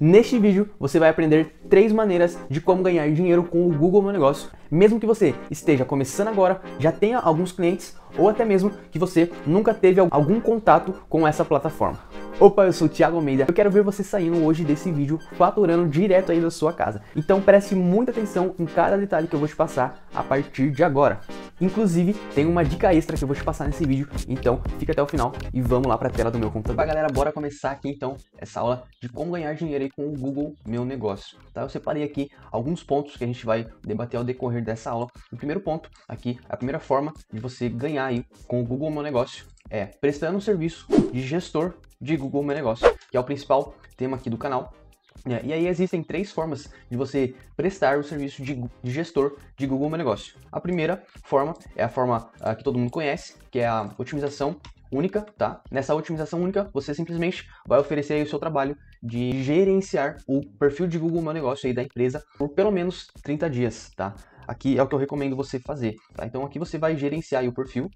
Neste vídeo você vai aprender três maneiras de como ganhar dinheiro com o Google Meu Negócio, mesmo que você esteja começando agora, já tenha alguns clientes ou até mesmo que você nunca teve algum contato com essa plataforma. Opa, eu sou o Thiago Almeida. Eu quero ver você saindo hoje desse vídeo faturando direto aí da sua casa. Então preste muita atenção em cada detalhe que eu vou te passar a partir de agora. Inclusive, tem uma dica extra que eu vou te passar nesse vídeo, então fica até o final e vamos lá para a tela do meu computador. Tá, galera, bora começar aqui então essa aula de como ganhar dinheiro aí com o Google Meu Negócio, tá? Eu separei aqui alguns pontos que a gente vai debater ao decorrer dessa aula. O primeiro ponto aqui, a primeira forma de você ganhar aí com o Google Meu Negócio é prestando um serviço de gestor de Google Meu Negócio, que é o principal tema aqui do canal, é, e aí existem três formas de você prestar o serviço de, de gestor de Google Meu Negócio. A primeira forma é a forma uh, que todo mundo conhece, que é a otimização única, tá? Nessa otimização única, você simplesmente vai oferecer o seu trabalho de gerenciar o perfil de Google Meu Negócio aí da empresa por pelo menos 30 dias, tá? Aqui é o que eu recomendo você fazer, tá? Então aqui você vai gerenciar o perfil,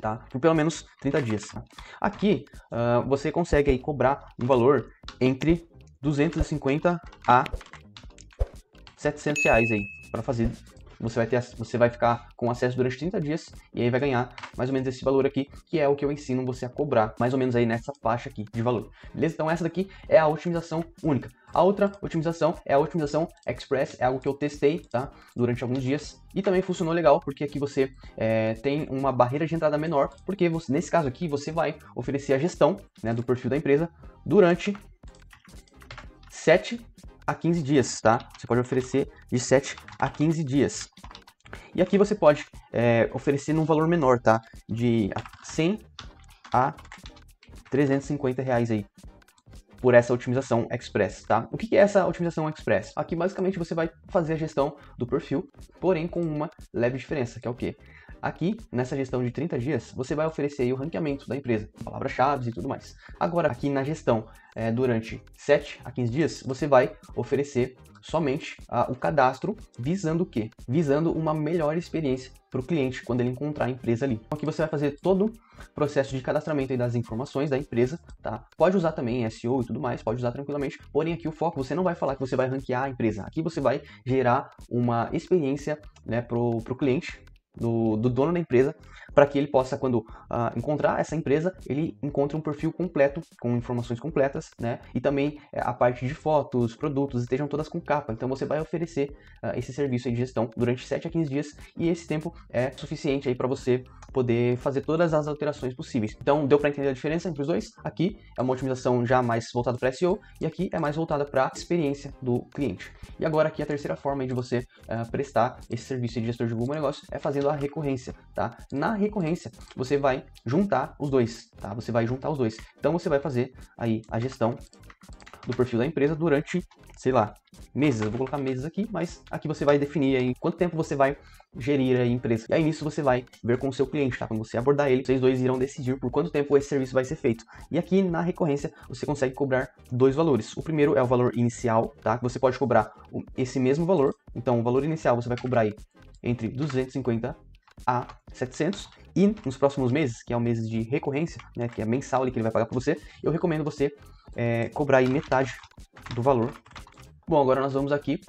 tá? Por pelo menos 30 dias. Tá? Aqui uh, você consegue aí cobrar um valor entre 250 a 700 reais aí para fazer. Você vai, ter, você vai ficar com acesso durante 30 dias e aí vai ganhar mais ou menos esse valor aqui, que é o que eu ensino você a cobrar, mais ou menos aí nessa faixa aqui de valor. Beleza? Então essa daqui é a otimização única. A outra otimização é a otimização Express, é algo que eu testei, tá? Durante alguns dias e também funcionou legal, porque aqui você é, tem uma barreira de entrada menor, porque você, nesse caso aqui você vai oferecer a gestão né, do perfil da empresa durante 7 a 15 dias, tá? Você pode oferecer de 7 a 15 dias. E aqui você pode é, oferecer num valor menor, tá? De 100 a 350 reais aí por essa otimização express, tá? O que é essa otimização express? Aqui basicamente você vai fazer a gestão do perfil, porém com uma leve diferença, que é o quê? Aqui, nessa gestão de 30 dias, você vai oferecer o ranqueamento da empresa, palavras-chave e tudo mais. Agora, aqui na gestão é, durante 7 a 15 dias, você vai oferecer somente ah, o cadastro, visando o quê? Visando uma melhor experiência para o cliente quando ele encontrar a empresa ali. Então, aqui você vai fazer todo o processo de cadastramento das informações da empresa, tá? Pode usar também SEO e tudo mais, pode usar tranquilamente, porém aqui o foco, você não vai falar que você vai ranquear a empresa, aqui você vai gerar uma experiência né, para o cliente do, do dono da empresa, para que ele possa, quando uh, encontrar essa empresa, ele encontre um perfil completo, com informações completas, né? E também eh, a parte de fotos, produtos, estejam todas com capa. Então você vai oferecer uh, esse serviço de gestão durante 7 a 15 dias e esse tempo é suficiente aí para você poder fazer todas as alterações possíveis. Então, deu para entender a diferença entre os dois? Aqui é uma otimização já mais voltada para SEO e aqui é mais voltada para experiência do cliente. E agora aqui a terceira forma de você uh, prestar esse serviço de gestor de Google Negócio é fazendo a recorrência, tá? Na recorrência, você vai juntar os dois, tá? Você vai juntar os dois. Então, você vai fazer aí a gestão do perfil da empresa durante, sei lá, meses. Eu vou colocar meses aqui, mas aqui você vai definir aí quanto tempo você vai gerir a empresa. E aí nisso você vai ver com o seu cliente, tá? Quando você abordar ele, vocês dois irão decidir por quanto tempo esse serviço vai ser feito. E aqui na recorrência você consegue cobrar dois valores. O primeiro é o valor inicial, tá? Você pode cobrar esse mesmo valor. Então o valor inicial você vai cobrar aí entre 250 a 700 e nos próximos meses, que é o mês de recorrência, né, que é mensal ali que ele vai pagar para você, eu recomendo você é, cobrar aí metade do valor. Bom, agora nós vamos aqui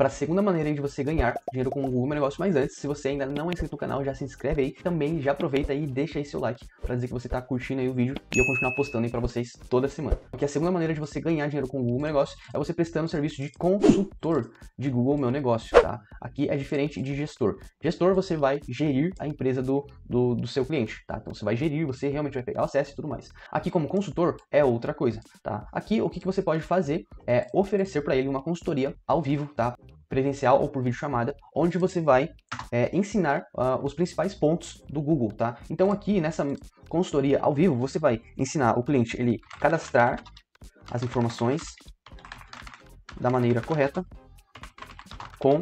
para a segunda maneira de você ganhar dinheiro com o Google Meu Negócio. Mas antes, se você ainda não é inscrito no canal, já se inscreve aí. Também já aproveita aí e deixa aí seu like para dizer que você está curtindo aí o vídeo e eu continuar postando aí para vocês toda semana. Porque a segunda maneira de você ganhar dinheiro com o Google Meu Negócio é você prestando serviço de consultor de Google Meu Negócio, tá? Aqui é diferente de gestor. Gestor você vai gerir a empresa do, do, do seu cliente, tá? Então você vai gerir, você realmente vai pegar o acesso e tudo mais. Aqui como consultor é outra coisa, tá? Aqui o que, que você pode fazer é oferecer para ele uma consultoria ao vivo, tá? presencial ou por videochamada, onde você vai é, ensinar uh, os principais pontos do Google, tá? Então aqui nessa consultoria ao vivo, você vai ensinar o cliente ele cadastrar as informações da maneira correta com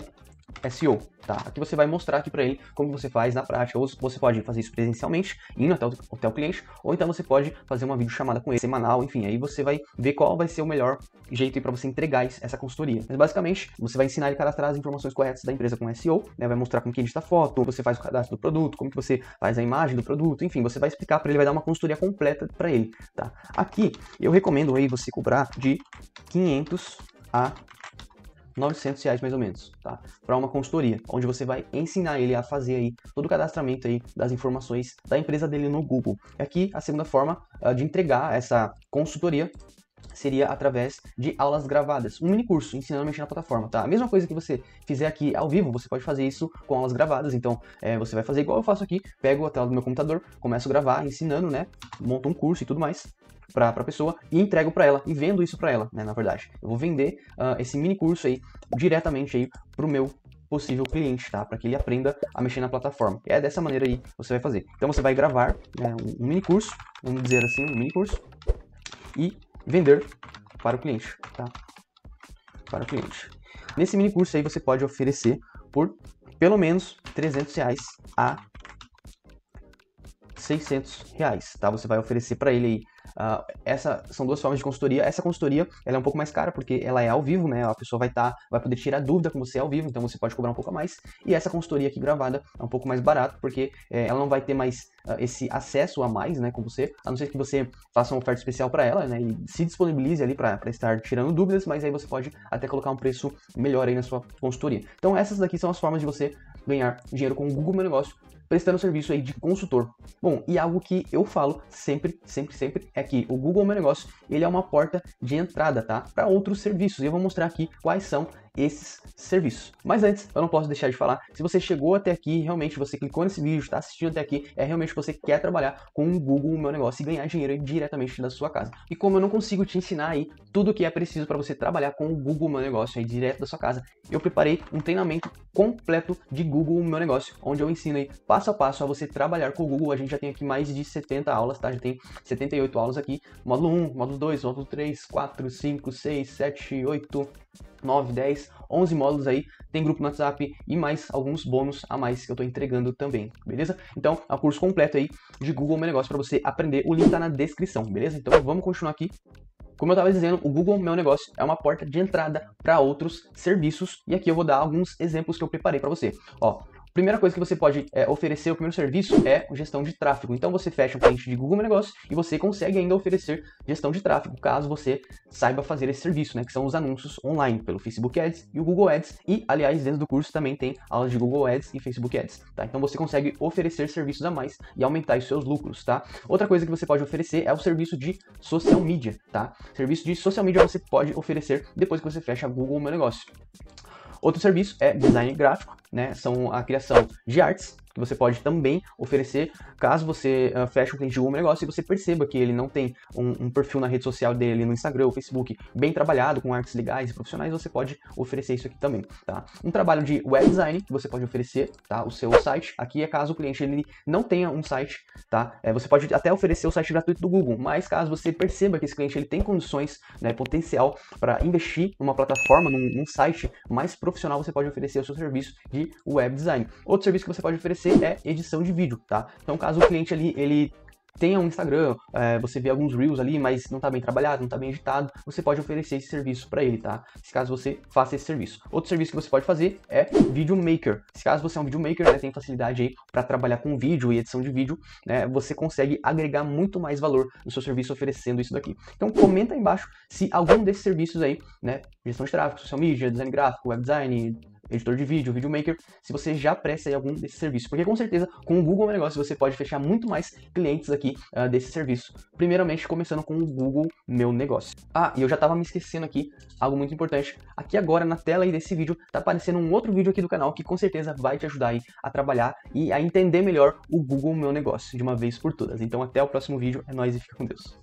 SEO, tá? Aqui você vai mostrar aqui para ele como você faz na prática, ou você pode fazer isso presencialmente, indo até o, até o cliente, ou então você pode fazer uma videochamada com ele semanal, enfim, aí você vai ver qual vai ser o melhor jeito para você entregar essa consultoria. Mas basicamente, você vai ensinar ele a cadastrar as informações corretas da empresa com SEO, né? Vai mostrar como que edita foto, você faz o cadastro do produto, como que você faz a imagem do produto, enfim, você vai explicar para ele, vai dar uma consultoria completa para ele, tá? Aqui eu recomendo aí você cobrar de 500 a 900 reais mais ou menos, tá? Para uma consultoria, onde você vai ensinar ele a fazer aí todo o cadastramento aí das informações da empresa dele no Google. E aqui a segunda forma uh, de entregar essa consultoria seria através de aulas gravadas, um mini curso ensinando a mexer na plataforma, tá? A mesma coisa que você fizer aqui ao vivo, você pode fazer isso com aulas gravadas, então é, você vai fazer igual eu faço aqui, pego a tela do meu computador, começo a gravar ensinando, né? Monto um curso e tudo mais, para a pessoa e entrego para ela e vendo isso para ela, né, na verdade. Eu vou vender uh, esse mini curso aí diretamente aí pro meu possível cliente, tá? Para que ele aprenda a mexer na plataforma. É dessa maneira aí que você vai fazer. Então você vai gravar né, um mini curso, vamos dizer assim, um mini curso e vender para o cliente, tá? Para o cliente. Nesse mini curso aí você pode oferecer por pelo menos 300 reais a 600 reais, tá? Você vai oferecer para ele aí. Uh, essa são duas formas de consultoria. Essa consultoria ela é um pouco mais cara porque ela é ao vivo, né? A pessoa vai estar, tá, vai poder tirar dúvida com você ao vivo, então você pode cobrar um pouco a mais. E essa consultoria aqui gravada é um pouco mais barato porque é, ela não vai ter mais uh, esse acesso a mais, né, com você, a não ser que você faça uma oferta especial para ela, né? E se disponibilize ali para estar tirando dúvidas, mas aí você pode até colocar um preço melhor aí na sua consultoria. Então essas daqui são as formas de você ganhar dinheiro com o Google Meu Negócio prestando serviço aí de consultor. Bom, e algo que eu falo sempre, sempre, sempre é que o Google Meu Negócio, ele é uma porta de entrada, tá? Para outros serviços. E eu vou mostrar aqui quais são esses serviços. Mas antes, eu não posso deixar de falar, se você chegou até aqui, realmente você clicou nesse vídeo, está assistindo até aqui, é realmente você quer trabalhar com o Google o Meu Negócio e ganhar dinheiro diretamente da sua casa. E como eu não consigo te ensinar aí tudo o que é preciso para você trabalhar com o Google o Meu Negócio aí direto da sua casa, eu preparei um treinamento completo de Google o Meu Negócio, onde eu ensino aí passo a passo a você trabalhar com o Google. A gente já tem aqui mais de 70 aulas, tá? Já tem 78 aulas aqui, módulo 1, módulo 2, módulo 3, 4, 5, 6, 7, 8 9, 10, 11 módulos aí, tem grupo no WhatsApp e mais alguns bônus a mais que eu tô entregando também, beleza? Então, é curso completo aí de Google Meu Negócio para você aprender, o link tá na descrição, beleza? Então, vamos continuar aqui. Como eu estava dizendo, o Google Meu Negócio é uma porta de entrada para outros serviços e aqui eu vou dar alguns exemplos que eu preparei para você. Ó, Primeira coisa que você pode é, oferecer, o primeiro serviço é gestão de tráfego. Então você fecha um cliente de Google Negócios e você consegue ainda oferecer gestão de tráfego, caso você saiba fazer esse serviço, né? Que são os anúncios online pelo Facebook Ads e o Google Ads. E, aliás, dentro do curso também tem aulas de Google Ads e Facebook Ads, tá? Então você consegue oferecer serviços a mais e aumentar os seus lucros, tá? Outra coisa que você pode oferecer é o serviço de social media, tá? Serviço de social media você pode oferecer depois que você fecha Google Meu Negócio. Outro serviço é design gráfico, né? São a criação de artes que você pode também oferecer caso você uh, feche um cliente de um negócio e você perceba que ele não tem um, um perfil na rede social dele, no Instagram ou Facebook, bem trabalhado, com artes legais e profissionais, você pode oferecer isso aqui também, tá? Um trabalho de web design que você pode oferecer, tá? O seu site. Aqui é caso o cliente ele não tenha um site, tá? É, você pode até oferecer o site gratuito do Google, mas caso você perceba que esse cliente ele tem condições, né, potencial para investir numa plataforma, num, num site mais profissional, você pode oferecer o seu serviço de web design. Outro serviço que você pode oferecer você é edição de vídeo, tá? Então, caso o cliente ali, ele tenha um Instagram, é, você vê alguns Reels ali, mas não está bem trabalhado, não está bem editado, você pode oferecer esse serviço para ele, tá? Se caso você faça esse serviço. Outro serviço que você pode fazer é video maker. Se caso você é um Maker, né, tem facilidade aí para trabalhar com vídeo e edição de vídeo, né? Você consegue agregar muito mais valor no seu serviço oferecendo isso daqui. Então comenta aí embaixo se algum desses serviços aí, né, gestão de tráfego, social media, design gráfico, web design, editor de vídeo, videomaker, se você já presta aí algum desse serviço. Porque com certeza, com o Google é Meu Negócio, você pode fechar muito mais clientes aqui uh, desse serviço. Primeiramente, começando com o Google Meu Negócio. Ah, e eu já estava me esquecendo aqui algo muito importante. Aqui agora, na tela aí desse vídeo, tá aparecendo um outro vídeo aqui do canal que com certeza vai te ajudar aí a trabalhar e a entender melhor o Google Meu Negócio de uma vez por todas. Então, até o próximo vídeo. É nóis e fica com Deus.